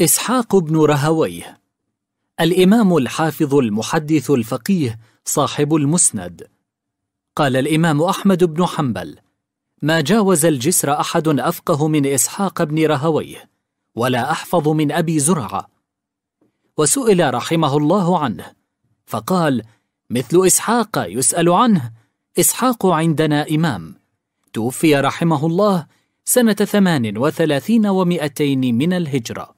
إسحاق بن رهويه الإمام الحافظ المحدث الفقيه صاحب المسند قال الإمام أحمد بن حنبل ما جاوز الجسر أحد أفقه من إسحاق بن رهويه ولا أحفظ من أبي زرعة وسئل رحمه الله عنه فقال مثل إسحاق يسأل عنه إسحاق عندنا إمام توفي رحمه الله سنة ثمان وثلاثين ومئتين من الهجرة